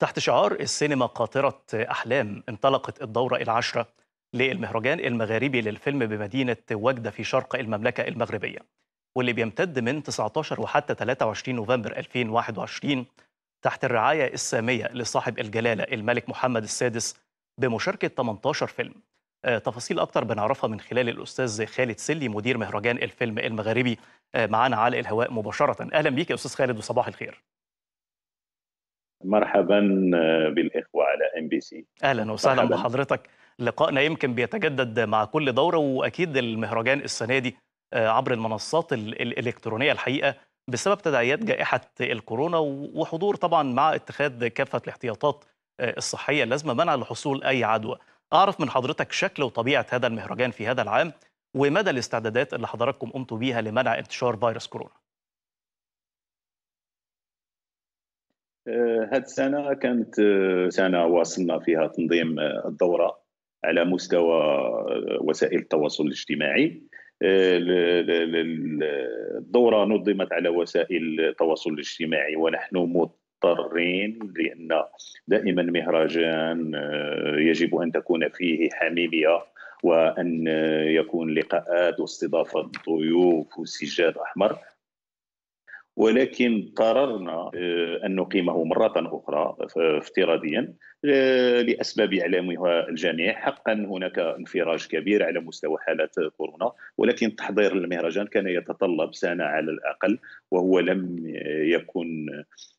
تحت شعار السينما قاطرة أحلام انطلقت الدورة العاشرة للمهرجان المغاربي للفيلم بمدينة وجدة في شرق المملكة المغربية واللي بيمتد من 19 وحتى 23 نوفمبر 2021 تحت الرعاية السامية لصاحب الجلالة الملك محمد السادس بمشاركة 18 فيلم آه، تفاصيل أكتر بنعرفها من خلال الأستاذ خالد سلي مدير مهرجان الفيلم المغاربي آه، معانا على الهواء مباشرة أهلا بيك يا أستاذ خالد وصباح الخير مرحبا آه، بالاخوه على ام بي سي اهلا وسهلا مرحباً. بحضرتك لقائنا يمكن بيتجدد مع كل دوره واكيد المهرجان السنه دي آه، عبر المنصات الالكترونيه الحقيقه بسبب تداعيات جائحه الكورونا وحضور طبعا مع اتخاذ كافه الاحتياطات آه، الصحيه اللازمه منعا لحصول اي عدوى اعرف من حضرتك شكل وطبيعه هذا المهرجان في هذا العام ومدى الاستعدادات اللي حضراتكم قمتوا بيها لمنع انتشار فيروس كورونا هذه آه، السنة كانت آه، سنة واصلنا فيها تنظيم آه، الدورة على مستوى وسائل التواصل الاجتماعي الدورة نظمت على وسائل التواصل الاجتماعي ونحن مضطرين لأن دائما مهرجان يجب أن تكون فيه حميمية وأن يكون لقاءات واستضافة ضيوف وسجاد أحمر ولكن قررنا آه، أن نقيمه مرة أخرى افتراضيا آه، لأسباب إعلامها الجميع حقا هناك انفراج كبير على مستوى حالات كورونا ولكن تحضير المهرجان كان يتطلب سنة على الأقل وهو لم يكن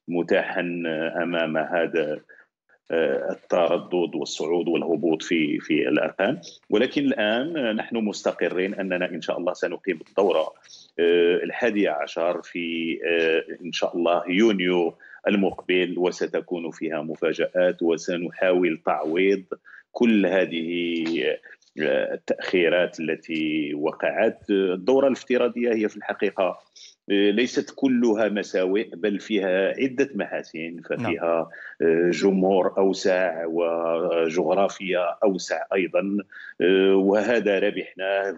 متاحا آه، أمام هذا التردد والصعود والهبوط في في الارقام ولكن الان نحن مستقرين اننا ان شاء الله سنقيم الدوره آه، الحادية عشر في آه، ان شاء الله يونيو المقبل وستكون فيها مفاجات وسنحاول تعويض كل هذه آه، التاخيرات التي وقعت الدوره الافتراضيه هي في الحقيقه آه، ليست كلها مساوئ بل فيها عدة محاسن ففيها نعم. آه، جمهور أوسع وجغرافيا أوسع أيضا آه، وهذا ربحناه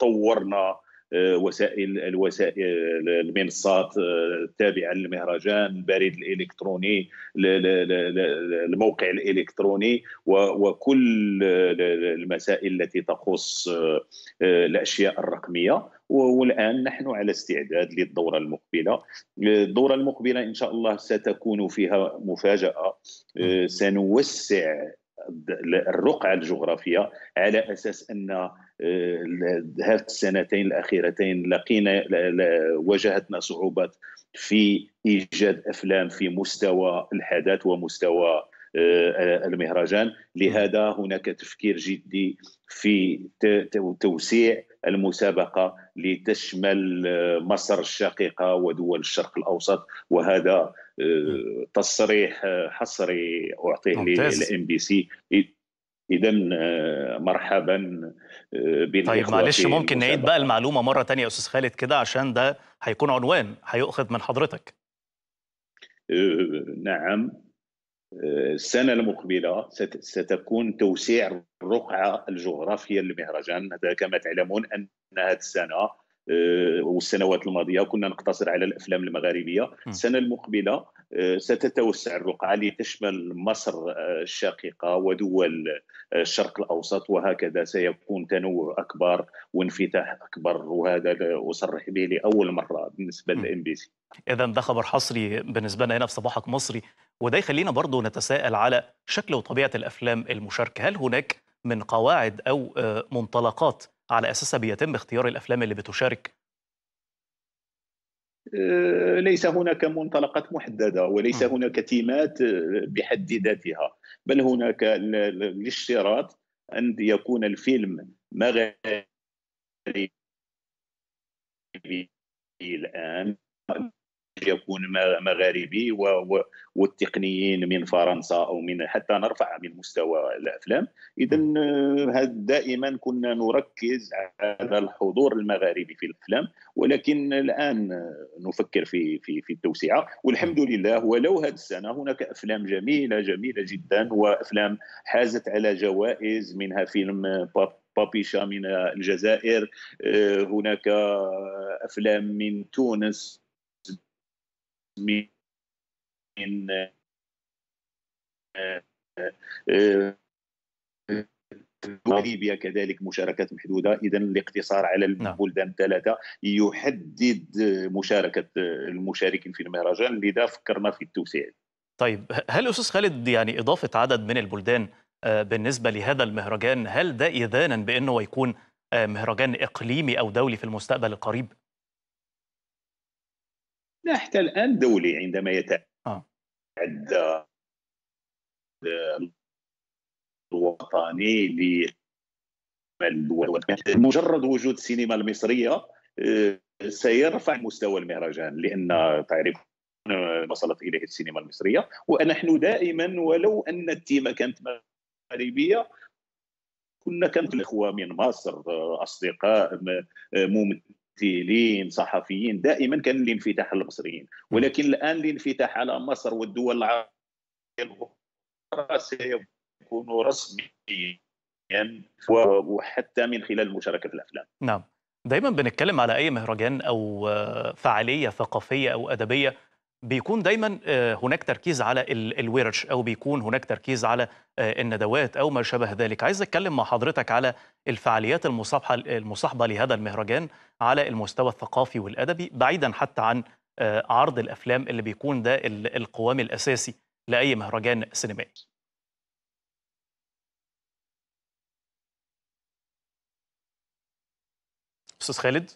طورنا وسائل الوسائل المنصات التابعه للمهرجان البريد الالكتروني الموقع الالكتروني وكل المسائل التي تخص آه، الاشياء الرقميه والان نحن على استعداد للدوره المقبله الدوره المقبله ان شاء الله ستكون فيها مفاجاه آه، سنوسع الرقعه الجغرافيه على اساس ان آه، السنتين الاخيرتين لقينا واجهتنا صعوبات في ايجاد افلام في مستوى الحدث ومستوى آه، المهرجان لهذا هناك تفكير جدي في توسيع المسابقه لتشمل آه، مصر الشقيقه ودول الشرق الاوسط وهذا تصريح حصري اعطيه للام بي سي اذا آه، مرحبا آه، بنا طيب معلش ممكن نعيد بقى المعلومه مره تانية يا استاذ خالد كده عشان ده هيكون عنوان هيؤخذ من حضرتك آه، نعم السنة المقبلة ستكون توسيع الرقعة الجغرافية لمهرجان كما تعلمون أن هذه السنة والسنوات الماضية كنا نقتصر على الأفلام المغاربية السنة المقبلة ستتوسع الرقعة لتشمل مصر آه، الشقيقة ودول آه، الشرق الأوسط وهكذا سيكون تنوع أكبر وانفتاح أكبر وهذا أصرح به لأول مرة بالنسبة لإم بي سي إذا ده خبر حصري بالنسبة لنا هنا في صباحك مصري وده يخلينا برضه نتساءل على شكل وطبيعة الأفلام المشاركة هل هناك من قواعد أو آه، منطلقات على أساسها بيتم اختيار الأفلام اللي بتشارك آه، ليس هناك منطلقات محدده وليس هناك تيمات آه، بحد ذاتها بل هناك الاشتراط ان يكون الفيلم مغربي الان يكون مغاربي والتقنيين من فرنسا او من حتى نرفع من مستوى الافلام اذا آه، دائما كنا نركز على الحضور المغاربي في الافلام ولكن الان آه، نفكر في في في التوسعه والحمد لله ولو هذه السنه هناك افلام جميله جميله جدا وافلام حازت على جوائز منها فيلم آه، باب بابيشا من الجزائر هناك افلام من تونس من آه، آه، آه، ليبيا كذلك مشاركات محدودة إذا الاقتصار على نعم. البلدان الثلاثة يحدد مشاركة المشاركين في المهرجان لذا فكرنا في التوسيع طيب هل أستاذ خالد يعني إضافة عدد من البلدان بالنسبة لهذا المهرجان هل ده إذانا بأنه يكون مهرجان إقليمي أو دولي في المستقبل القريب؟ لا حتى الان دولي عندما يتعدى الوطني للدول مجرد وجود السينما المصريه آه، سيرفع مستوى المهرجان لان تعرف وصلت اليه السينما المصريه ونحن دائما ولو ان التيمه كانت مغربيه كنا كانت الاخوه من مصر آه، اصدقاء آه، ممثلين ممثلين صحفيين دائما كان الانفتاح للمصريين المصريين ولكن الان الانفتاح على مصر والدول العربيه الاخرى سيكون رسميا وحتى من خلال مشاركه في الافلام نعم دايما بنتكلم على اي مهرجان او فعاليه ثقافيه او ادبيه بيكون دايما آه، هناك تركيز على الورش او بيكون هناك تركيز على آه، الندوات او ما شابه ذلك عايز اتكلم مع حضرتك على الفعاليات المصاحبه المصاحبه لهذا المهرجان على المستوى الثقافي والادبي بعيدا حتى عن آه، عرض الافلام اللي بيكون ده القوام الاساسي لاي مهرجان سينمائي استاذ خالد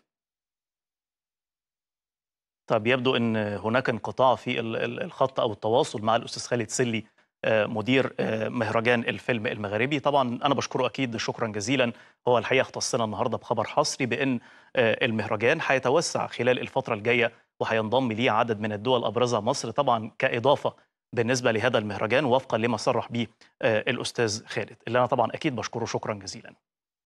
طب يبدو ان هناك انقطاع في الخط او التواصل مع الاستاذ خالد سلي آه، مدير آه، مهرجان الفيلم المغربي طبعا انا بشكره اكيد شكرا جزيلا هو الحقيقه اختصنا النهارده بخبر حصري بان آه، المهرجان هيتوسع خلال الفتره الجايه وهينضم ليه عدد من الدول ابرزها مصر طبعا كاضافه بالنسبه لهذا المهرجان وفقا لما صرح به الاستاذ خالد اللي انا طبعا اكيد بشكره شكرا جزيلا